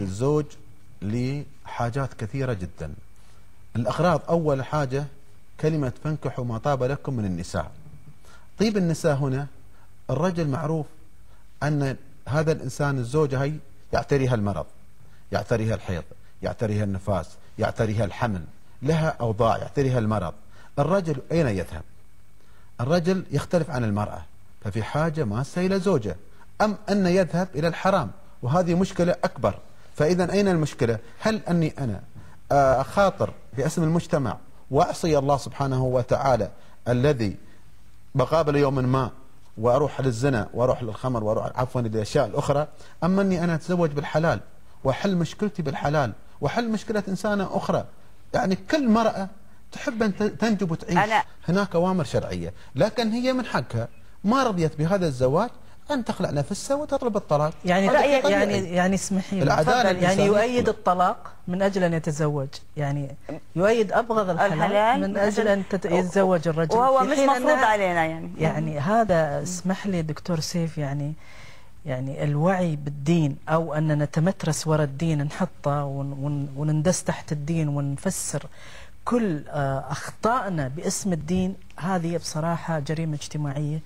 الزوج لحاجات كثيرة جدا الأغراض أول حاجة كلمة فانكحوا ما طاب لكم من النساء طيب النساء هنا الرجل معروف أن هذا الإنسان الزوجة هي يعتريها المرض يعتريها الحيض يعتريها النفاس يعتريها الحمل لها أوضاع يعتريها المرض الرجل أين يذهب الرجل يختلف عن المرأة ففي حاجة ماسة إلى زوجة أم أن يذهب إلى الحرام وهذه مشكلة أكبر فإذا أين المشكلة هل أني أنا أخاطر آه، باسم المجتمع وأعصي الله سبحانه وتعالى الذي بقابل يوم ما وأروح للزنا وأروح للخمر وأروح عفوا للأشياء الأخرى أما أني أنا أتزوج بالحلال وحل مشكلتي بالحلال وحل مشكلة إنسانة أخرى يعني كل مرأة تحب أن تنجب وتعيش هناك أوامر شرعية لكن هي من حقها ما رضيت بهذا الزواج أن تخلع نفسها وتطلب الطلاق يعني رأيك يعني يعني اسمحي لي يعني يؤيد الطلاق من أجل أن يتزوج يعني يؤيد أبغض الحلال, الحلال من أجل أن يتزوج الرجل وهو مش مفروض علينا يعني يعني هذا اسمح لي دكتور سيف يعني يعني الوعي بالدين أو أن نتمترس وراء الدين نحطه ونندس تحت الدين ونفسر كل آه، أخطائنا باسم الدين هذه بصراحة جريمة اجتماعية